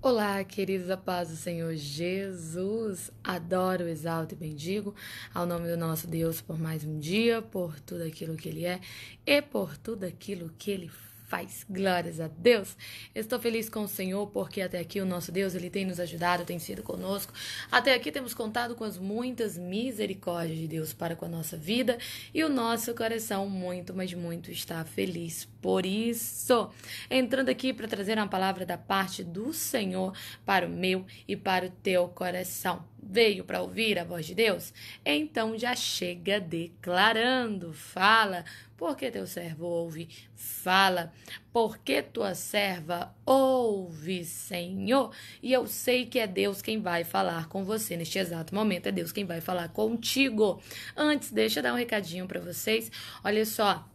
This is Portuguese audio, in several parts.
Olá, queridos, a paz do Senhor Jesus. Adoro, exalto e bendigo ao nome do nosso Deus por mais um dia, por tudo aquilo que Ele é e por tudo aquilo que Ele faz. Glórias a Deus. Estou feliz com o Senhor porque até aqui o nosso Deus, Ele tem nos ajudado, tem sido conosco. Até aqui temos contado com as muitas misericórdias de Deus para com a nossa vida e o nosso coração muito, mas muito está feliz por isso, entrando aqui para trazer uma palavra da parte do Senhor para o meu e para o teu coração. Veio para ouvir a voz de Deus? Então já chega declarando: fala, porque teu servo ouve, fala, porque tua serva ouve, Senhor. E eu sei que é Deus quem vai falar com você neste exato momento, é Deus quem vai falar contigo. Antes, deixa eu dar um recadinho para vocês. Olha só.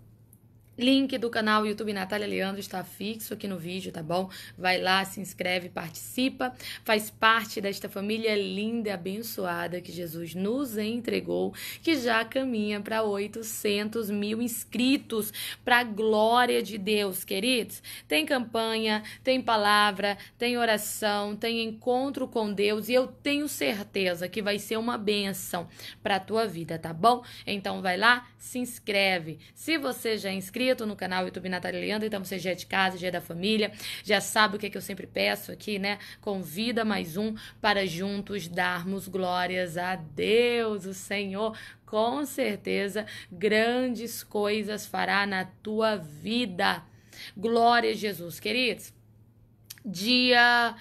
Link do canal YouTube Natália Leandro está fixo aqui no vídeo, tá bom? Vai lá, se inscreve, participa, faz parte desta família linda e abençoada que Jesus nos entregou, que já caminha para 800 mil inscritos, para a glória de Deus, queridos. Tem campanha, tem palavra, tem oração, tem encontro com Deus e eu tenho certeza que vai ser uma benção para a tua vida, tá bom? Então vai lá, se inscreve. Se você já é inscrito, inscrito no canal YouTube Natália Leandro, então você já é de casa, já é da família, já sabe o que, é que eu sempre peço aqui, né? Convida mais um para juntos darmos glórias a Deus, o Senhor com certeza grandes coisas fará na tua vida. Glória a Jesus, queridos. Dia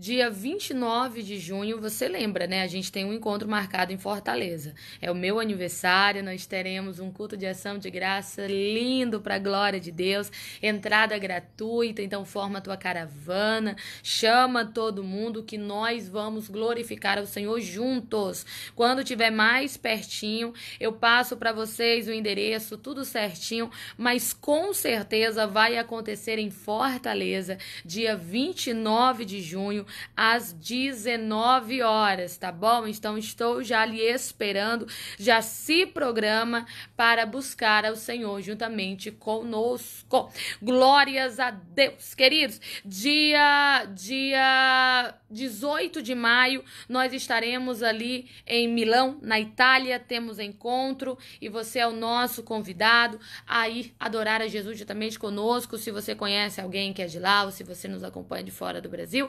Dia 29 de junho, você lembra, né? A gente tem um encontro marcado em Fortaleza. É o meu aniversário, nós teremos um culto de ação de graça lindo para a glória de Deus. Entrada gratuita, então forma a tua caravana, chama todo mundo que nós vamos glorificar ao Senhor juntos. Quando tiver mais pertinho, eu passo para vocês o endereço, tudo certinho, mas com certeza vai acontecer em Fortaleza, dia 29 de junho, às 19 horas, tá bom? Então estou já lhe esperando. Já se programa para buscar ao Senhor juntamente conosco. Glórias a Deus, queridos. Dia dia 18 de maio nós estaremos ali em Milão, na Itália, temos encontro e você é o nosso convidado a ir adorar a Jesus juntamente conosco. Se você conhece alguém que é de lá ou se você nos acompanha de fora do Brasil,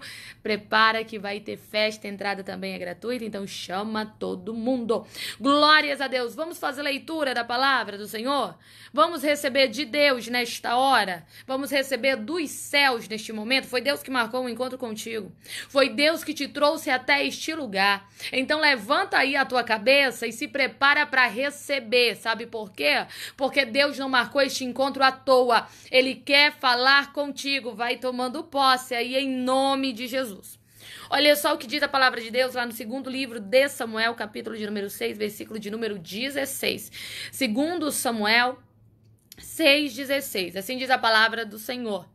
Prepara que vai ter festa, a entrada também é gratuita, então chama todo mundo. Glórias a Deus. Vamos fazer leitura da palavra do Senhor? Vamos receber de Deus nesta hora. Vamos receber dos céus neste momento. Foi Deus que marcou o um encontro contigo. Foi Deus que te trouxe até este lugar. Então levanta aí a tua cabeça e se prepara para receber. Sabe por quê? Porque Deus não marcou este encontro à toa. Ele quer falar contigo. Vai tomando posse aí em nome de Jesus. Olha só o que diz a palavra de Deus lá no segundo livro de Samuel, capítulo de número 6, versículo de número 16. Segundo Samuel 6:16. Assim diz a palavra do Senhor.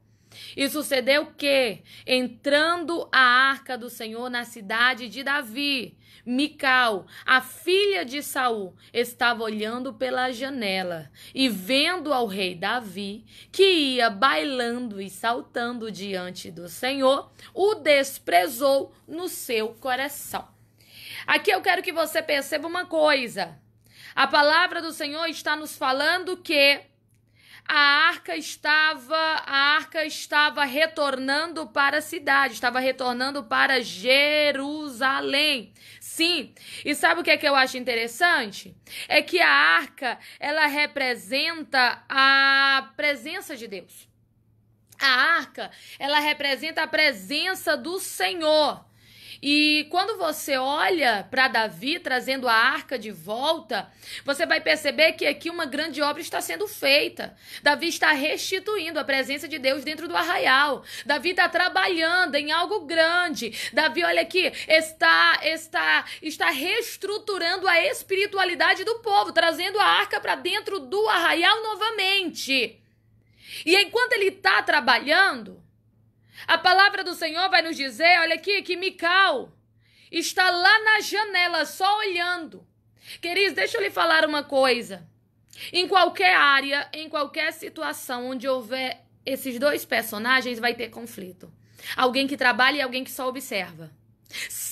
E sucedeu que, entrando a arca do Senhor na cidade de Davi, Mical, a filha de Saul, estava olhando pela janela e vendo ao rei Davi, que ia bailando e saltando diante do Senhor, o desprezou no seu coração. Aqui eu quero que você perceba uma coisa. A palavra do Senhor está nos falando que a arca estava, a arca estava retornando para a cidade, estava retornando para Jerusalém. Sim. E sabe o que é que eu acho interessante? É que a arca, ela representa a presença de Deus. A arca, ela representa a presença do Senhor. E quando você olha para Davi trazendo a arca de volta, você vai perceber que aqui uma grande obra está sendo feita. Davi está restituindo a presença de Deus dentro do arraial. Davi está trabalhando em algo grande. Davi, olha aqui, está está está reestruturando a espiritualidade do povo, trazendo a arca para dentro do arraial novamente. E enquanto ele está trabalhando, a palavra do Senhor vai nos dizer, olha aqui, que Mical está lá na janela, só olhando. Queridos, deixa eu lhe falar uma coisa. Em qualquer área, em qualquer situação onde houver esses dois personagens, vai ter conflito. Alguém que trabalha e alguém que só observa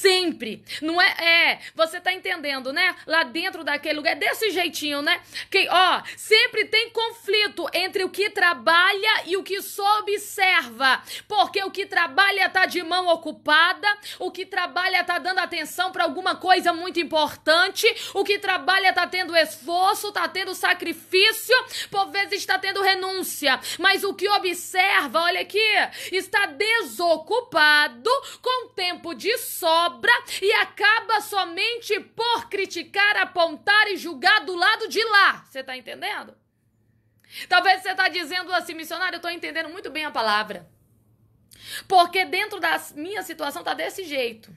sempre. Não é? É, você tá entendendo, né? Lá dentro daquele lugar, é desse jeitinho, né? Que, ó, sempre tem conflito entre o que trabalha e o que só observa. Porque o que trabalha tá de mão ocupada, o que trabalha tá dando atenção para alguma coisa muito importante, o que trabalha tá tendo esforço, tá tendo sacrifício, por vezes está tendo renúncia. Mas o que observa, olha aqui, está desocupado, com tempo de sobra obra e acaba somente por criticar, apontar e julgar do lado de lá. Você está entendendo? Talvez você está dizendo assim, missionário, eu estou entendendo muito bem a palavra. Porque dentro da minha situação tá desse jeito.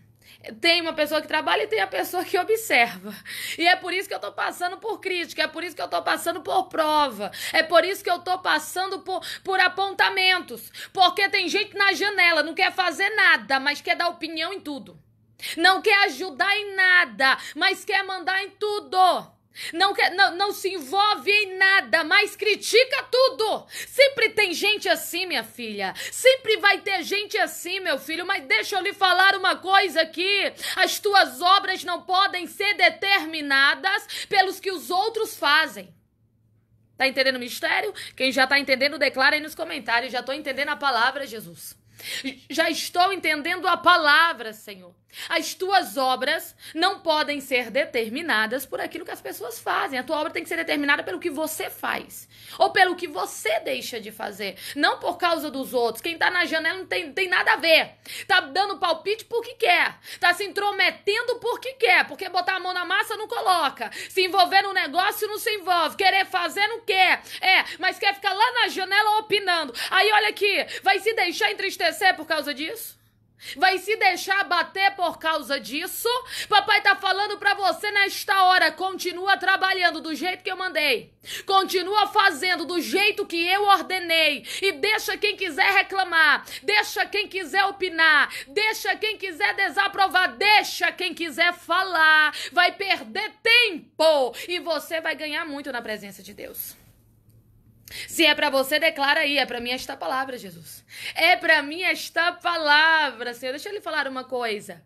Tem uma pessoa que trabalha e tem a pessoa que observa. E é por isso que eu estou passando por crítica, é por isso que eu estou passando por prova, é por isso que eu estou passando por, por apontamentos. Porque tem gente na janela, não quer fazer nada, mas quer dar opinião em tudo. Não quer ajudar em nada, mas quer mandar em tudo. Não, quer, não, não se envolve em nada, mas critica tudo. Sempre tem gente assim, minha filha. Sempre vai ter gente assim, meu filho. Mas deixa eu lhe falar uma coisa aqui: as tuas obras não podem ser determinadas pelos que os outros fazem. Tá entendendo o mistério? Quem já tá entendendo, declara aí nos comentários. Já tô entendendo a palavra, Jesus. Já estou entendendo a palavra, Senhor. As tuas obras não podem ser determinadas por aquilo que as pessoas fazem. A tua obra tem que ser determinada pelo que você faz ou pelo que você deixa de fazer, não por causa dos outros. Quem está na janela não tem, tem nada a ver. Tá dando palpite porque quer, tá se intrometendo porque quer, porque botar a mão na massa não coloca, se envolver no negócio não se envolve, querer fazer não quer, é, mas quer ficar lá na janela opinando. Aí olha aqui, vai se deixar entristecer entristecer por causa disso? Vai se deixar bater por causa disso? Papai tá falando para você nesta hora, continua trabalhando do jeito que eu mandei. Continua fazendo do jeito que eu ordenei e deixa quem quiser reclamar, deixa quem quiser opinar, deixa quem quiser desaprovar, deixa quem quiser falar. Vai perder tempo e você vai ganhar muito na presença de Deus. Se é para você, declara aí. É para mim esta palavra, Jesus. É para mim esta palavra, Senhor. Deixa eu lhe falar uma coisa.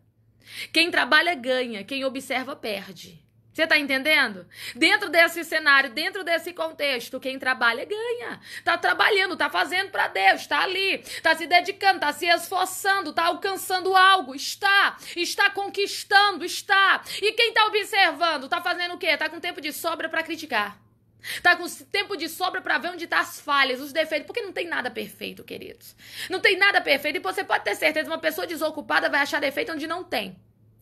Quem trabalha ganha, quem observa perde. Você tá entendendo? Dentro desse cenário, dentro desse contexto, quem trabalha ganha. Tá trabalhando, tá fazendo para Deus, tá ali, tá se dedicando, tá se esforçando, tá alcançando algo, está, está conquistando, está. E quem tá observando, tá fazendo o quê? Tá com tempo de sobra para criticar. Tá com tempo de sobra para ver onde tá as falhas, os defeitos, porque não tem nada perfeito, queridos. Não tem nada perfeito e você pode ter certeza, uma pessoa desocupada vai achar defeito onde não tem.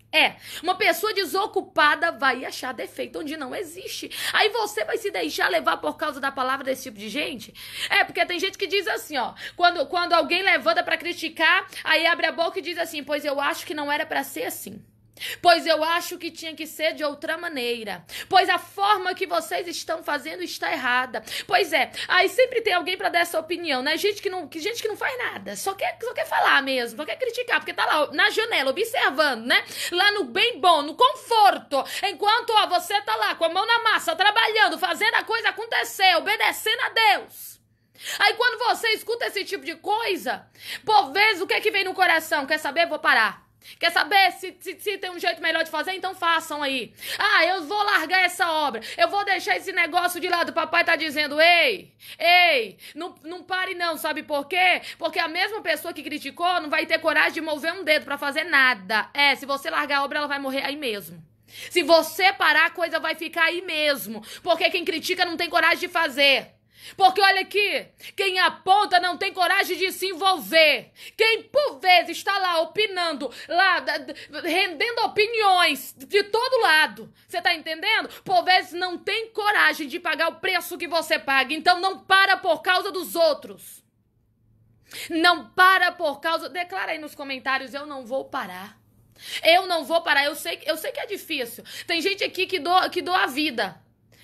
É, uma pessoa desocupada vai achar defeito onde não existe. Aí você vai se deixar levar por causa da palavra desse tipo de gente? É, porque tem gente que diz assim, ó, quando, quando alguém levanta para criticar, aí abre a boca e diz assim: "Pois eu acho que não era para ser assim". Pois eu acho que tinha que ser de outra maneira. Pois a forma que vocês estão fazendo está errada. Pois é, aí sempre tem alguém para dar essa opinião, né? Gente que não, que, gente que não faz nada, só quer, só quer falar mesmo, só quer criticar, porque tá lá na janela, observando, né? Lá no bem bom, no conforto. Enquanto ó, você tá lá com a mão na massa, trabalhando, fazendo a coisa acontecer, obedecendo a Deus. Aí quando você escuta esse tipo de coisa, por vezes o que é que vem no coração? Quer saber? Vou parar. Quer saber se, se, se, tem um jeito melhor de fazer? Então façam aí. Ah, eu vou largar essa obra. Eu vou deixar esse negócio de lado. papai tá dizendo: ei, ei, não, não pare não. Sabe por quê? Porque a mesma pessoa que criticou não vai ter coragem de mover um dedo para fazer nada. É, se você largar a obra, ela vai morrer aí mesmo. Se você parar, a coisa vai ficar aí mesmo. Porque quem critica não tem coragem de fazer. Porque olha aqui, quem aponta não tem coragem de se envolver. Quem por vezes está lá opinando, lá rendendo opiniões de todo lado. Você tá entendendo? Por vezes não tem coragem de pagar o preço que você paga. Então não para por causa dos outros. Não para por causa. Declara aí nos comentários, eu não vou parar. Eu não vou parar. Eu sei, eu sei que é difícil. Tem gente aqui que doa, que doa a vida.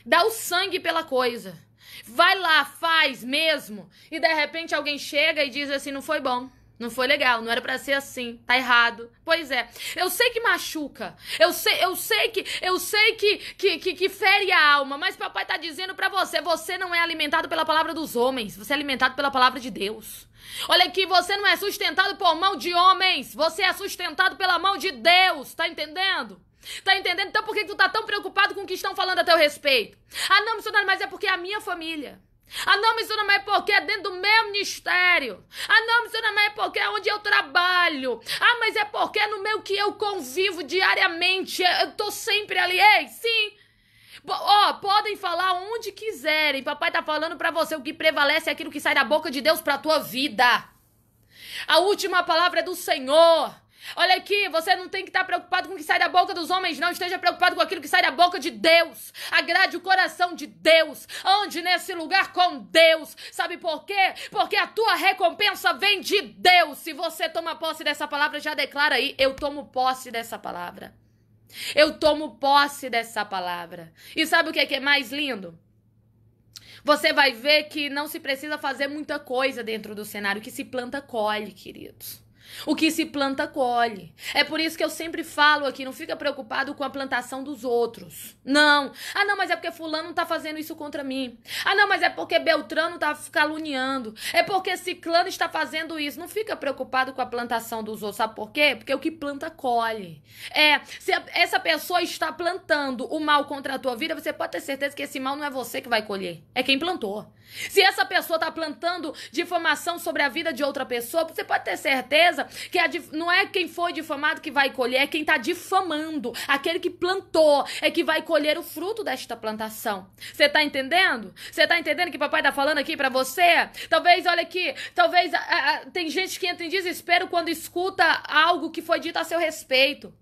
Dá o sangue pela coisa. Vai lá, faz mesmo. E de repente alguém chega e diz assim: não foi bom. Não foi legal, não era para ser assim, tá errado. Pois é. Eu sei que machuca. Eu sei, eu sei que, eu sei que que, que, que fere a alma, mas papai tá dizendo para você, você não é alimentado pela palavra dos homens, você é alimentado pela palavra de Deus. Olha aqui, você não é sustentado por mão de homens, você é sustentado pela mão de Deus, tá entendendo? Tá entendendo? Então por que tu tá tão preocupado que estão falando a teu respeito. Ah, não, missionário, mas é porque é a minha família. Ah, não, missionário, mas é porque é dentro do meu ministério. Ah, não, missionário, mas é porque é onde eu trabalho. Ah, mas é porque é no meu que eu convivo diariamente. Eu tô sempre ali. Ei, sim. Ó, oh, podem falar onde quiserem. Papai tá falando para você o que prevalece é aquilo que sai da boca de Deus para tua vida. A última palavra é do Senhor. Olha aqui, você não tem que estar preocupado com o que sai da boca dos homens, não. Esteja preocupado com aquilo que sai da boca de Deus. Agrade o coração de Deus. Ande nesse lugar com Deus. Sabe por quê? Porque a tua recompensa vem de Deus. Se você toma posse dessa palavra, já declara aí: eu tomo posse dessa palavra. Eu tomo posse dessa palavra. E sabe o que é, é mais lindo? Você vai ver que não se precisa fazer muita coisa dentro do cenário, que se planta colhe, queridos. O que se planta, colhe. É por isso que eu sempre falo aqui: não fica preocupado com a plantação dos outros. Não. Ah, não, mas é porque Fulano tá fazendo isso contra mim. Ah, não, mas é porque Beltrano tá caluniando. É porque Ciclano está fazendo isso. Não fica preocupado com a plantação dos outros. Sabe por quê? Porque o que planta, colhe. É. Se essa pessoa está plantando o mal contra a tua vida, você pode ter certeza que esse mal não é você que vai colher. É quem plantou. Se essa pessoa está plantando difamação sobre a vida de outra pessoa, você pode ter certeza que não é quem foi difamado que vai colher, é quem está difamando. Aquele que plantou é que vai colher o fruto desta plantação. Você está entendendo? Você está entendendo que papai está falando aqui para você? Talvez, olha aqui, talvez a, a, tem gente que entra em desespero quando escuta algo que foi dito a seu respeito.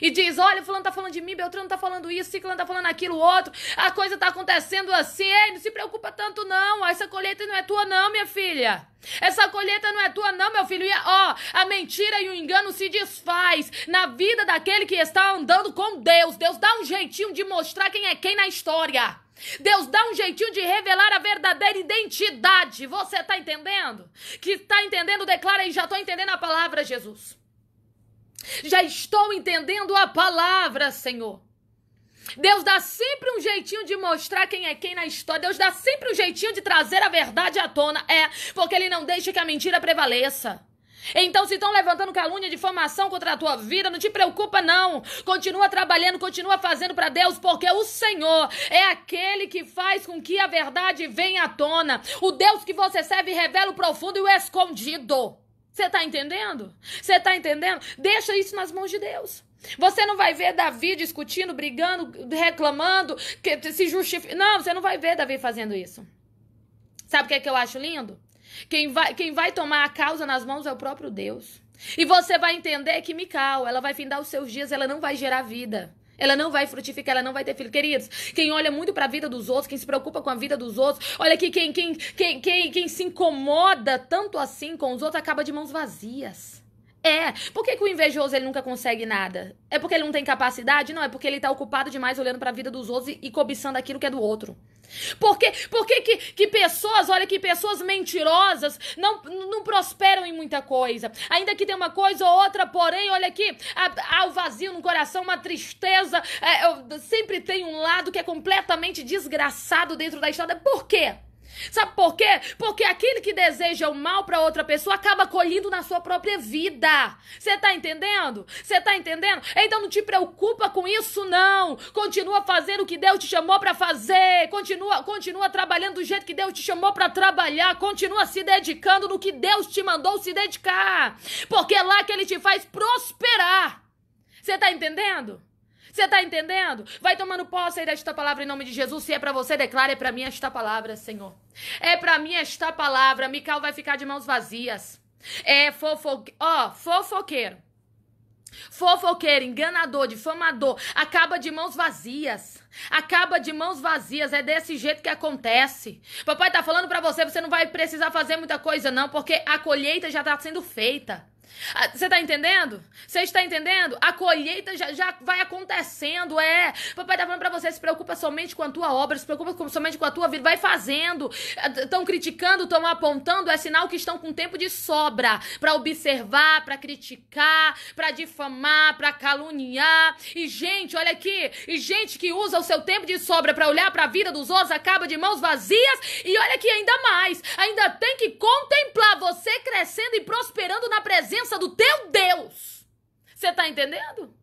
E diz: olha, fulano tá falando de mim, Beltrano tá falando isso, Ciclano tá falando aquilo, outro, a coisa tá acontecendo assim, ei, não se preocupa tanto, não. Essa colheita não é tua, não, minha filha. Essa colheita não é tua, não, meu filho. E, ó, a mentira e o engano se desfaz na vida daquele que está andando com Deus. Deus dá um jeitinho de mostrar quem é quem na história. Deus dá um jeitinho de revelar a verdadeira identidade. Você tá entendendo? Que tá entendendo, declara e já tô entendendo a palavra, Jesus. Já estou entendendo a palavra, Senhor. Deus dá sempre um jeitinho de mostrar quem é quem na história. Deus dá sempre um jeitinho de trazer a verdade à tona. É, porque Ele não deixa que a mentira prevaleça. Então, se estão levantando calúnia, difamação contra a tua vida, não te preocupa, não. Continua trabalhando, continua fazendo para Deus, porque o Senhor é aquele que faz com que a verdade venha à tona. O Deus que você serve revela o profundo e o escondido. Você tá entendendo? Você tá entendendo? Deixa isso nas mãos de Deus. Você não vai ver Davi discutindo, brigando, reclamando, que se justificando. Não, você não vai ver Davi fazendo isso. Sabe o que é que eu acho lindo? Quem vai, quem vai tomar a causa nas mãos é o próprio Deus. E você vai entender que Mical, ela vai findar os seus dias, ela não vai gerar vida. Ela não vai frutificar, ela não vai ter filho. Queridos, quem olha muito para a vida dos outros, quem se preocupa com a vida dos outros, olha aqui, quem, quem, quem, quem, quem se incomoda tanto assim com os outros acaba de mãos vazias. É. Por que, que, o invejoso ele nunca consegue nada? É porque ele não tem capacidade? Não, é porque ele tá ocupado demais olhando para a vida dos outros e, e cobiçando aquilo que é do outro. Por que, por que, que, que, pessoas, olha que pessoas mentirosas não, não prosperam em muita coisa? Ainda que tenha uma coisa ou outra, porém, olha aqui, há o vazio no coração, uma tristeza, é, sempre tem um lado que é completamente desgraçado dentro da estrada. Por quê? Sabe por quê? Porque aquele que deseja o mal para outra pessoa acaba colhendo na sua própria vida. Você tá entendendo? Você tá entendendo? Então não te preocupa com isso não. Continua fazendo o que Deus te chamou para fazer. Continua, continua trabalhando do jeito que Deus te chamou para trabalhar. Continua se dedicando no que Deus te mandou se dedicar. Porque é lá que ele te faz prosperar. Você tá entendendo? Você tá entendendo? Vai tomando posse aí desta palavra em nome de Jesus. Se é para você, declare é para mim esta palavra, Senhor. É para mim esta palavra. Mical vai ficar de mãos vazias. É Ó, fofoqueiro. Fofoqueiro, enganador, difamador, acaba de mãos vazias. Acaba de mãos vazias, é desse jeito que acontece. Papai tá falando para você, você não vai precisar fazer muita coisa não, porque a colheita já tá sendo feita. Ah, você tá entendendo? Você está entendendo? A colheita já, já vai acontecendo, é. Papai tá falando pra você, se preocupa somente com a tua obra, se preocupa com, somente com a tua vida, vai fazendo. Estão ah, criticando, estão apontando, é sinal que estão com tempo de sobra para observar, para criticar, para difamar, para caluniar. E gente, olha aqui, e gente que usa o seu tempo de sobra para olhar para a vida dos outros acaba de mãos vazias. E olha que ainda mais, ainda tem que contemplar você crescendo e prosperando na presença presença do teu Deus. Você está entendendo?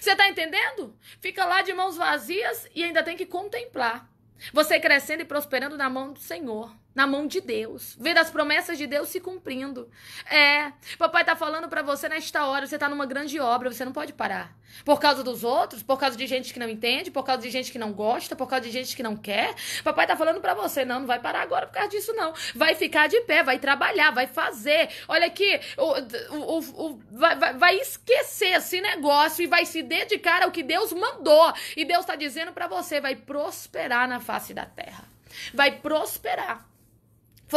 Você está entendendo? Fica lá de mãos vazias e ainda tem que contemplar. Você crescendo e prosperando na mão do Senhor na mão de Deus, ver as promessas de Deus se cumprindo. É, papai está falando para você nesta hora, você está numa grande obra, você não pode parar. Por causa dos outros, por causa de gente que não entende, por causa de gente que não gosta, por causa de gente que não quer. Papai está falando para você, não, não vai parar agora por causa disso não. Vai ficar de pé, vai trabalhar, vai fazer. Olha aqui, o, o, o, vai, vai, vai esquecer esse negócio e vai se dedicar ao que Deus mandou. E Deus está dizendo para você, vai prosperar na face da terra. Vai prosperar.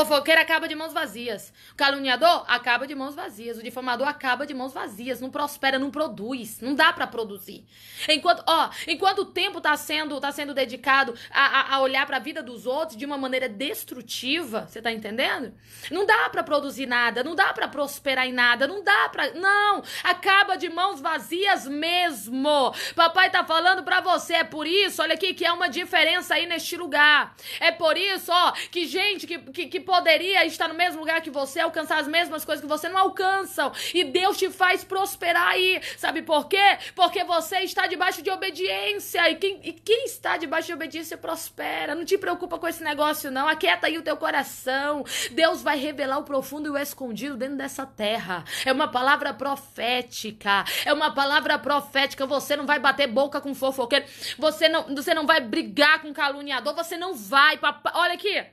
Fofoqueiro acaba de mãos vazias. O caluniador acaba de mãos vazias. O difamador acaba de mãos vazias. Não prospera, não produz. Não dá para produzir. Enquanto, ó, enquanto o tempo tá sendo, tá sendo dedicado a, a, a olhar para a vida dos outros de uma maneira destrutiva, você tá entendendo? Não dá para produzir nada, não dá para prosperar em nada, não dá para, não, acaba de mãos vazias mesmo. Papai tá falando para você, é por isso, olha aqui que é uma diferença aí neste lugar. É por isso, ó, que gente que, que, que poderia estar no mesmo lugar que você, alcançar as mesmas coisas que você não alcançam. E Deus te faz prosperar aí. Sabe por quê? Porque você está debaixo de obediência. E quem, e quem está debaixo de obediência prospera. Não te preocupa com esse negócio, não. Aquieta aí o teu coração. Deus vai revelar o profundo e o escondido dentro dessa terra. É uma palavra profética. É uma palavra profética. Você não vai bater boca com fofoqueiro. Você não, você não vai brigar com caluniador. Você não vai. Papai. Olha aqui.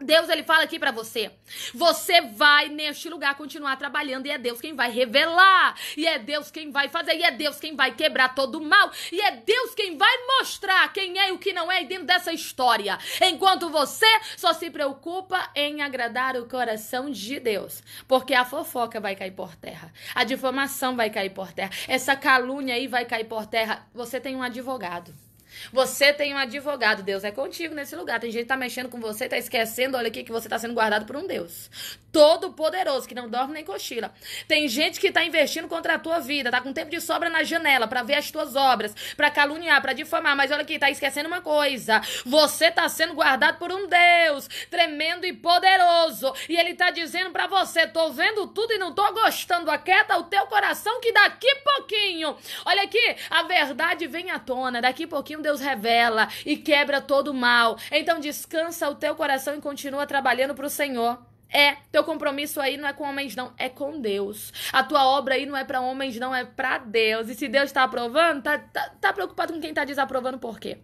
Deus ele fala aqui para você. Você vai neste lugar continuar trabalhando e é Deus quem vai revelar, e é Deus quem vai fazer, e é Deus quem vai quebrar todo o mal, e é Deus quem vai mostrar quem é e o que não é dentro dessa história. Enquanto você só se preocupa em agradar o coração de Deus, porque a fofoca vai cair por terra, a difamação vai cair por terra, essa calúnia aí vai cair por terra. Você tem um advogado. Você tem um advogado, Deus é contigo nesse lugar. Tem gente que tá mexendo com você, tá esquecendo, olha aqui, que você tá sendo guardado por um Deus. Todo poderoso, que não dorme nem cochila. Tem gente que tá investindo contra a tua vida, tá com tempo de sobra na janela para ver as tuas obras, para caluniar, para difamar, mas olha aqui, tá esquecendo uma coisa. Você tá sendo guardado por um Deus tremendo e poderoso, e ele tá dizendo para você, tô vendo tudo e não tô gostando, aquieta o teu coração que daqui pouquinho. Olha aqui, a verdade vem à tona, daqui pouquinho caminho então Deus revela e quebra todo o mal. Então descansa o teu coração e continua trabalhando para o Senhor. É, teu compromisso aí não é com homens, não, é com Deus. A tua obra aí não é para homens, não, é para Deus. E se Deus está aprovando, tá, tá, tá preocupado com quem tá desaprovando por quê?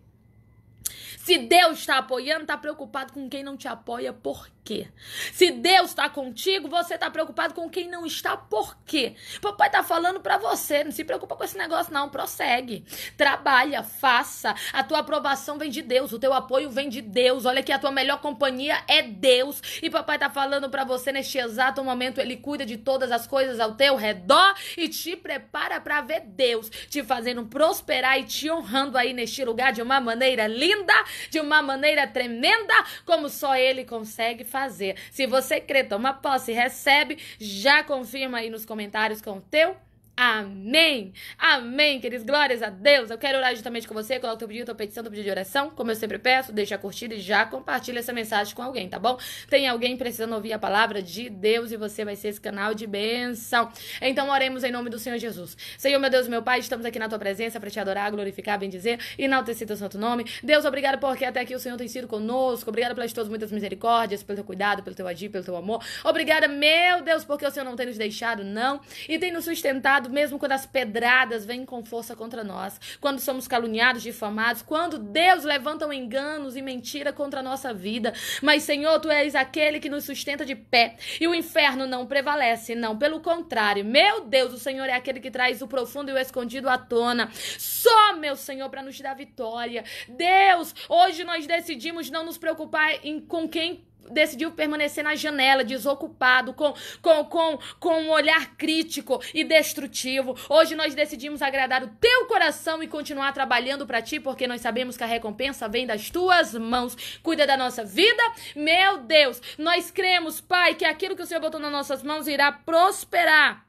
Se Deus está apoiando, está preocupado com quem não te apoia, por quê? Se Deus está contigo, você está preocupado com quem não está, por quê? Papai está falando para você, não se preocupa com esse negócio não, prossegue. Trabalha, faça. A tua aprovação vem de Deus, o teu apoio vem de Deus. Olha que a tua melhor companhia é Deus. E papai está falando para você neste exato momento, ele cuida de todas as coisas ao teu redor e te prepara para ver Deus te fazendo prosperar e te honrando aí neste lugar de uma maneira linda de uma maneira tremenda, como só ele consegue fazer. Se você crê, toma posse, recebe, já confirma aí nos comentários com o teu Amém! Amém, queridos. Glórias a Deus. Eu quero orar justamente com você. Coloca o teu pedido, tua petição, teu pedido de oração. Como eu sempre peço, deixa a curtida e já compartilha essa mensagem com alguém, tá bom? Tem alguém precisando ouvir a palavra de Deus e você vai ser esse canal de bênção. Então, oremos em nome do Senhor Jesus. Senhor, meu Deus, meu Pai, estamos aqui na tua presença para te adorar, glorificar, bendizer e enaltecer teu santo nome. Deus, obrigado porque até aqui o Senhor tem sido conosco. Obrigado pelas tuas muitas misericórdias, pelo teu cuidado, pelo teu agir, pelo teu amor. Obrigada, meu Deus, porque o Senhor não tem nos deixado, não, e tem nos sustentado mesmo quando as pedradas vêm com força contra nós, quando somos caluniados, difamados, quando Deus levanta enganos e mentira contra a nossa vida. Mas, Senhor, tu és aquele que nos sustenta de pé e o inferno não prevalece, não. Pelo contrário, meu Deus, o Senhor é aquele que traz o profundo e o escondido à tona. Só, meu Senhor, para nos dar vitória. Deus, hoje nós decidimos não nos preocupar em, com quem decidiu permanecer na janela, desocupado, com, com, com, com um olhar crítico e destrutivo. Hoje nós decidimos agradar o teu coração e continuar trabalhando para ti, porque nós sabemos que a recompensa vem das tuas mãos. Cuida da nossa vida, meu Deus. Nós cremos, Pai, que aquilo que o Senhor botou nas nossas mãos irá prosperar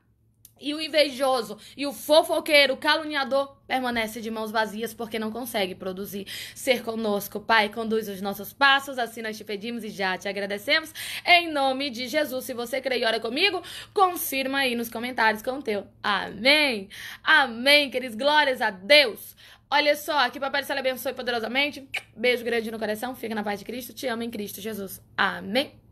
e o invejoso e o fofoqueiro, o caluniador, permanece de mãos vazias porque não consegue produzir. Ser conosco, Pai, conduz os nossos passos, assim nós te pedimos e já te agradecemos. Em nome de Jesus, se você crê e ora comigo, confirma aí nos comentários com o teu. Amém. Amém, queridos. Glórias a Deus. Olha só, que Papai do Céu abençoe poderosamente. Beijo grande no coração, fica na paz de Cristo. Te amo em Cristo Jesus. Amém.